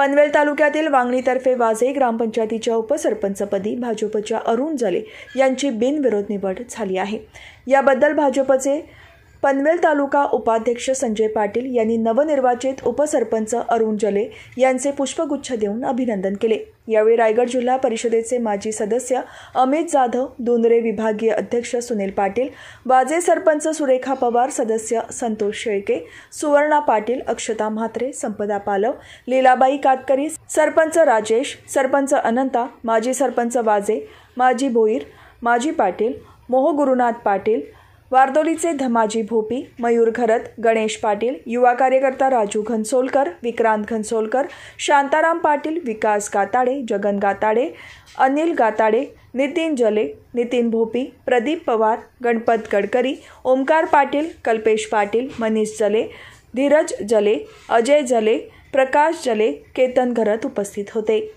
पनवेल तालुक्यातील वांगणीतर्फे वाझे ग्रामपंचायतीच्या उपसरपंचपदी भाजपच्या अरुण जले यांची बिनविरोध निवड झाली आहे याबद्दल भाजपचे पनवेल तालुका उपाध्यक्ष संजय पाटील यांनी नवनिर्वाचित उपसरपंच अरुण जले यांचे पुष्पगुच्छ देऊन अभिनंदन केले यावेळी रायगड जिल्हा परिषदेचे माजी सदस्य अमित जाधव दोनरे विभागीय अध्यक्ष सुनील पाटील वाजे सरपंच सुरेखा पवार सदस्य संतोष शेळके सुवर्णा पाटील अक्षता म्हात्रे संपदा पालव लीलाबाई कातकरी सरपंच राजेश सरपंच अनंता माजी सरपंच वाजे माजी भोईर माजी पाटील मोहगुरुनाथ पाटील वारदोलीचे धमाजी भोपी मयूर घरत गणेश पाटील युवा कार्यकर्ता राजू घनसोलकर विक्रांत घनसोलकर शांताराम पाटील विकास गाताडे जगन गाताडे अनिल गाताडे नितीन जले नितीन भोपी प्रदीप पवार गणपत गडकरी ओमकार पाटील कल्पेश पाटील मनीष जले धीरज जले अजय जले प्रकाश जले केतन घरत उपस्थित होते